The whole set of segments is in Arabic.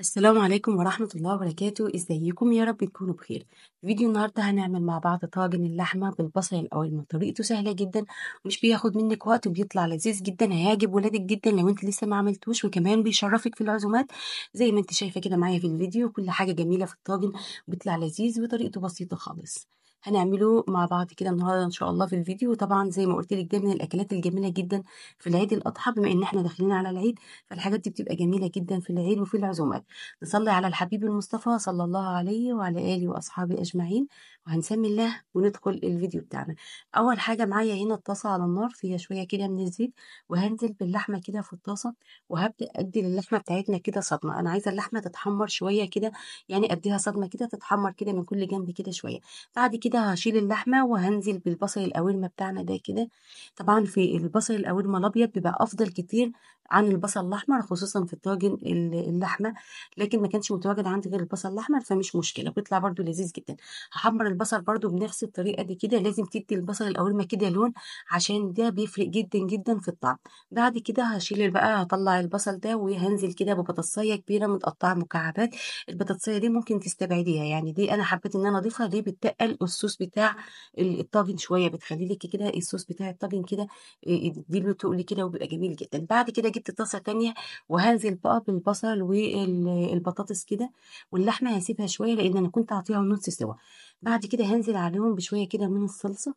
السلام عليكم ورحمة الله وبركاته ازيكم يا رب تكونوا بخير فيديو النهاردة هنعمل مع بعض طاجن اللحمة بالبصل من طريقته سهلة جدا ومش بياخد منك وقت وبيطلع لذيذ جدا هيعجب ولادك جدا لو انت لسه ما عملتوش وكمان بيشرفك في العزومات زي ما انت شايفة كده معايا في الفيديو كل حاجة جميلة في الطاجن بيطلع لذيذ وطريقته بسيطة خالص هنعمله مع بعض كده النهارده ان شاء الله في الفيديو وطبعا زي ما قلت لك ده من الاكلات الجميله جدا في العيد الاضحى بما ان احنا داخلين على العيد فالحاجات دي بتبقى جميله جدا في العيد وفي العزومات نصلي على الحبيب المصطفى صلى الله عليه وعلى اله واصحابه اجمعين وهنسمي الله وندخل الفيديو بتاعنا اول حاجه معايا هنا الطاسه على النار فيها شويه كده من الزيت وهنزل باللحمه كده في الطاسه وهبدا ادي للحمه بتاعتنا كده صدمه انا عايزه اللحمه تتحمر شويه كده يعني اديها صدمه كده تتحمر كده من كل جنب كده شويه بعد كده كده هشيل اللحمه وهنزل بالبصل القورمه بتاعنا ده كده طبعا في البصل القورمه الابيض بيبقى افضل كتير عن البصل الاحمر خصوصا في الطاجن اللحمه لكن ما كانش متواجد عندي غير البصل الاحمر فمش مشكله بيطلع برده لذيذ جدا هحمر البصل برده بنفس الطريقه دي كده لازم تدي البصل ما كده لون عشان ده بيفرق جدا جدا في الطعم بعد كده هشيل بقى هطلع البصل ده وهنزل كده ببطاطسيه كبيره متقطعه مكعبات البطاطسيه دي ممكن تستبعديها يعني دي انا حبيت ان انا اضيفها ليه بتقل الصوص بتاع الطاجن شويه بتخلي لك كده الصوص بتاع الطاجن كده آه، يديله تقل كده وبيبقى جميل جدا بعد كده حتة طاسة تانية وهنزل بقى بالبصل والبطاطس كده واللحمة هسيبها شوية لأن أنا كنت عاطيها نص سوا بعد كده هنزل عليهم بشوية كده من الصلصة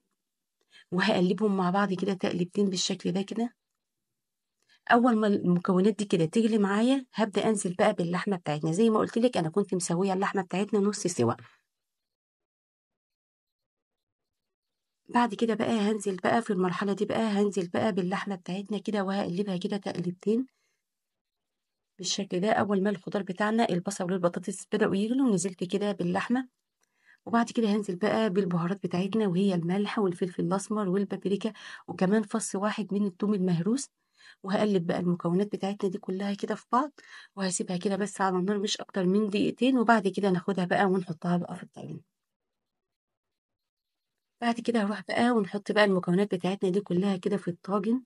وهقلبهم مع بعض كده تقلبتين بالشكل ده كده اول ما المكونات دي كده تغلي معايا هبدا انزل بقى باللحمه بتاعتنا زي ما قلت لك انا كنت مسويه اللحمه بتاعتنا نص سوا بعد كده بقى هنزل بقى في المرحلة دي بقى هنزل بقى باللحمة بتاعتنا كده وهقلبها كده تقلبتين بالشكل ده أول ما الخضار بتاعنا البصل والبطاطس بدأوا يغلوا نزلت كده باللحمة وبعد كده هنزل بقى بالبهارات بتاعتنا وهي الملح والفلفل الأسمر والبابريكا وكمان فص واحد من التوم المهروس وهقلب بقى المكونات بتاعتنا دي كلها كده في بعض وهسيبها كده بس على النار مش أكتر من دقيقتين وبعد كده ناخدها بقى ونحطها بقى في الطاجن بعد كده هروح بقى ونحط بقى المكونات بتاعتنا دي كلها كده في الطاجن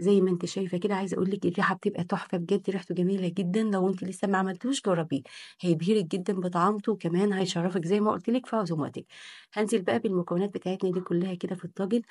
زي ما انت شايفه كده عايزه اقول لك الريحه بتبقى تحفه بجد ريحته جميله جدا لو انت لسه ما عملتوش جربيه هيبهرك جدا بطعمته وكمان هيشرفك زي ما قلت لك في عزوماتك هنزل بقى بالمكونات بتاعتنا دي كلها كده في الطاجن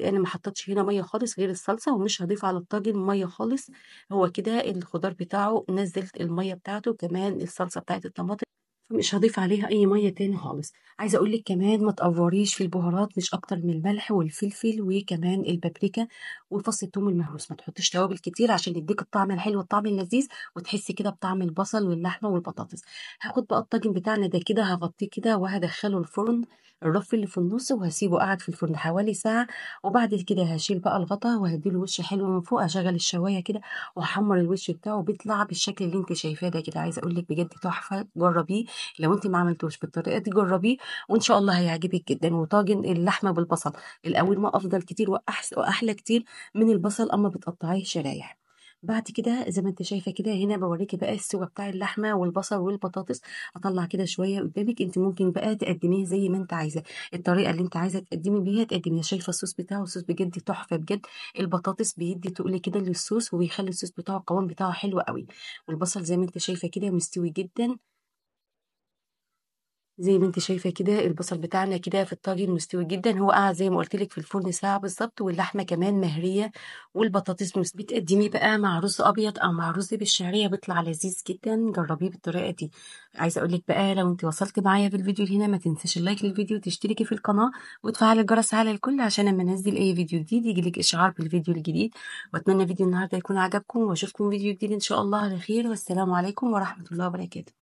انا ما حطيتش هنا ميه خالص غير الصلصه ومش هضيف على الطاجن ميه خالص هو كده الخضار بتاعه نزلت الميه بتاعته كمان الصلصه بتاعت الطماطم فمش هضيف عليها اي ميه تاني خالص عايزه اقول لك كمان ما تقفريش في البهارات مش اكتر من الملح والفلفل وكمان البابريكا وفص الثوم المهروس ما تحطيش توابل كتير عشان يديك الطعم الحلو والطعم اللذيذ وتحسي كده بطعم البصل واللحمه والبطاطس هاخد بقى الطاجن بتاعنا ده كده هغطيه كده وهدخله الفرن الرف اللي في النص وهسيبه قاعد في الفرن حوالي ساعة وبعد كده هشيل بقى الغطا وهديله وش حلو من فوق هشغل الشواية كده وهحمر الوش بتاعه بيطلع بالشكل اللي انت شايفاه ده كده عايزة اقولك بجد تحفة جربيه لو انت ما عملتوش بالطريقة دي جربيه وان شاء الله هيعجبك جدا وطاجن اللحمة بالبصل الاول ما افضل كتير وأحلى كتير من البصل اما بتقطعيه شرايح بعد كده زي ما انت شايفه كده هنا بوريكي بقى السوا بتاع اللحمه والبصل والبطاطس اطلع كده شويه قدامك انت ممكن بقى تقدميه زي ما انت عايزه الطريقه اللي انت عايزه تقدمي بيها تقدمي شايفه الصوص بتاعه الصوص بجد تحفه بجد البطاطس بيدي تقول كده للصوص وبيخلي الصوص بتاعه القوام بتاعه حلو قوي والبصل زي ما انت شايفه كده مستوي جدا زي ما انت شايفة كده البصل بتاعنا كده في الطاجن مستوي جدا هو قاعد زي ما قلت لك في الفرن ساعة بالظبط واللحمة كمان مهرية والبطاطس مستوي بتقدميه بقى مع رز أبيض أو مع رز بالشعرية بيطلع لذيذ جدا جربيه بالطريقة دي عايزة أقول لك بقى لو انت وصلت معايا في الفيديو هنا ما تنساش اللايك للفيديو وتشتركي في القناة وتفعلي الجرس على الكل عشان لما انزل أي فيديو جديد يجيلك إشعار بالفيديو الجديد وأتمنى فيديو النهاردة يكون عجبكم وأشوفكم فيديو جديد إن شاء الله على خير والسلام عليكم ورحمة الله وبركاته